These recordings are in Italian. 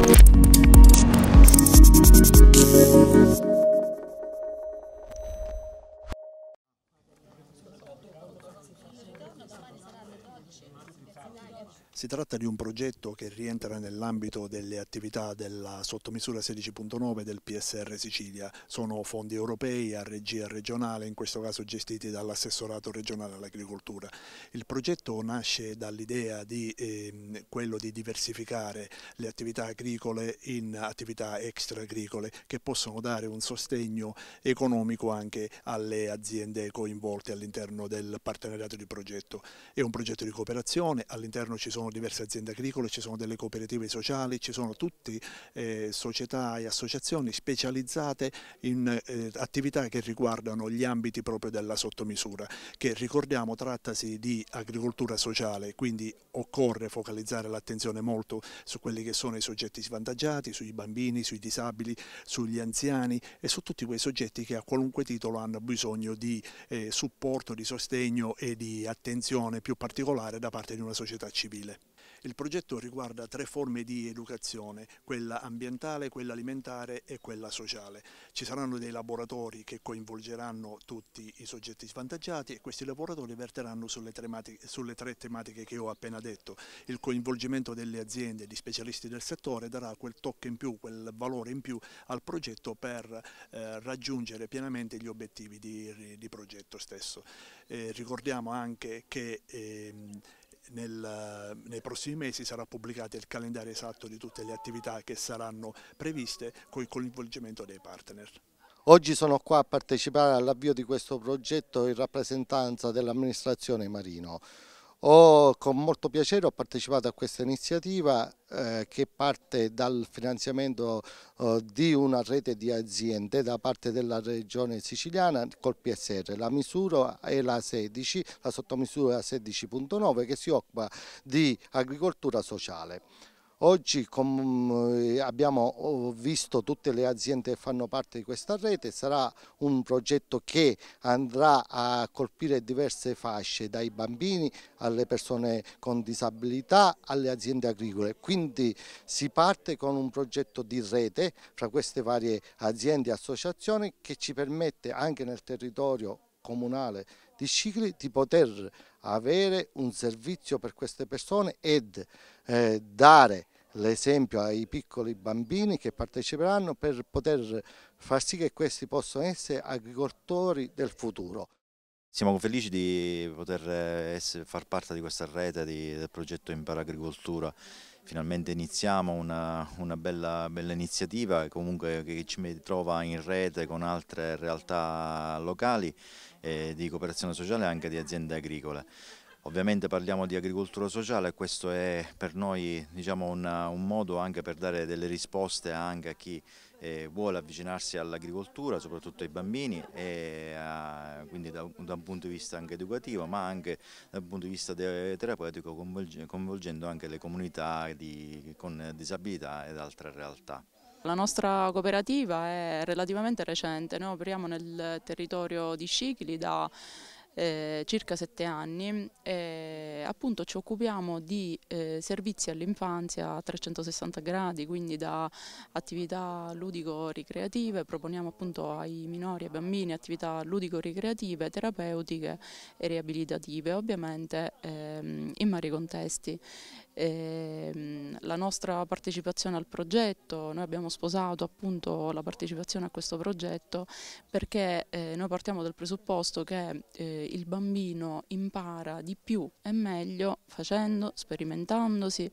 Thank you. Si tratta di un progetto che rientra nell'ambito delle attività della sottomisura 16.9 del PSR Sicilia. Sono fondi europei a regia regionale, in questo caso gestiti dall'assessorato regionale all'agricoltura. Il progetto nasce dall'idea di eh, quello di diversificare le attività agricole in attività extra agricole che possono dare un sostegno economico anche alle aziende coinvolte all'interno del partenariato di progetto. È un progetto di cooperazione, all'interno ci sono diverse aziende agricole, ci sono delle cooperative sociali, ci sono tutte eh, società e associazioni specializzate in eh, attività che riguardano gli ambiti proprio della sottomisura, che ricordiamo trattasi di agricoltura sociale, quindi occorre focalizzare l'attenzione molto su quelli che sono i soggetti svantaggiati, sui bambini, sui disabili, sugli anziani e su tutti quei soggetti che a qualunque titolo hanno bisogno di eh, supporto, di sostegno e di attenzione più particolare da parte di una società civile. Il progetto riguarda tre forme di educazione, quella ambientale, quella alimentare e quella sociale. Ci saranno dei laboratori che coinvolgeranno tutti i soggetti svantaggiati e questi laboratori verteranno sulle, sulle tre tematiche che ho appena detto. Il coinvolgimento delle aziende, di specialisti del settore darà quel tocco in più, quel valore in più al progetto per eh, raggiungere pienamente gli obiettivi di, di progetto stesso. Eh, ricordiamo anche che ehm, nel, nei prossimi mesi sarà pubblicato il calendario esatto di tutte le attività che saranno previste con il coinvolgimento dei partner. Oggi sono qua a partecipare all'avvio di questo progetto in rappresentanza dell'amministrazione Marino. Ho, con molto piacere ho partecipato a questa iniziativa eh, che parte dal finanziamento eh, di una rete di aziende da parte della regione siciliana col PSR. La misura è la 16, la sottomisura è la 16.9 che si occupa di agricoltura sociale. Oggi eh, abbiamo oh, visto tutte le aziende che fanno parte di questa rete, sarà un progetto che andrà a colpire diverse fasce, dai bambini alle persone con disabilità, alle aziende agricole. Quindi si parte con un progetto di rete fra queste varie aziende e associazioni che ci permette anche nel territorio comunale di Scicli di poter avere un servizio per queste persone ed eh, dare l'esempio ai piccoli bambini che parteciperanno per poter far sì che questi possano essere agricoltori del futuro. Siamo felici di poter eh, essere, far parte di questa rete di, del progetto Impara Agricoltura. Finalmente iniziamo una, una bella, bella, iniziativa comunque che ci trova in rete con altre realtà locali eh, di cooperazione sociale e anche di aziende agricole. Ovviamente parliamo di agricoltura sociale e questo è per noi diciamo, un, un, modo anche per dare delle risposte anche a chi eh, vuole avvicinarsi all'agricoltura, soprattutto ai bambini, e, a, quindi da, da, un punto di vista anche educativo ma anche dal punto di vista terapeutico coinvolgendo anche le comunità di, con disabilità ed altre realtà. La nostra cooperativa è relativamente recente, noi operiamo nel territorio di Scicli da eh, circa sette anni e eh, appunto ci occupiamo di eh, servizi all'infanzia a 360 gradi, quindi da attività ludico-ricreative, proponiamo appunto ai minori e bambini attività ludico-ricreative, terapeutiche e riabilitative, ovviamente ehm, in vari contesti e, ehm, la nostra partecipazione al progetto, noi abbiamo sposato appunto la partecipazione a questo progetto perché eh, noi partiamo dal presupposto che eh, il bambino impara di più e meglio facendo, sperimentandosi,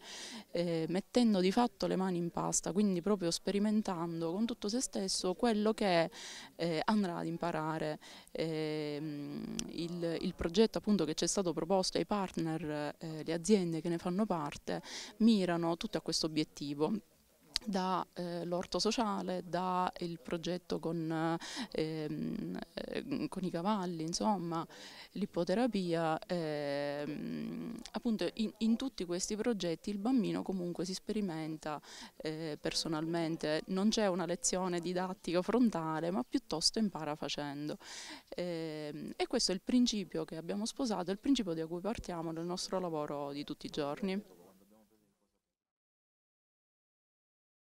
eh, mettendo di fatto le mani in pasta, quindi proprio sperimentando con tutto se stesso quello che eh, andrà ad imparare. Ehm, il, il, progetto appunto che ci è stato proposto ai partner, eh, le aziende che ne fanno parte, forte mirano tutti a questo obiettivo dall'orto eh, sociale, dal progetto con, ehm, eh, con, i cavalli, insomma, l'ipoterapia, ehm, appunto in, in, tutti questi progetti il bambino comunque si sperimenta eh, personalmente, non c'è una lezione didattica frontale ma piuttosto impara facendo ehm, e questo è il principio che abbiamo sposato, il principio da cui partiamo nel nostro lavoro di tutti i giorni.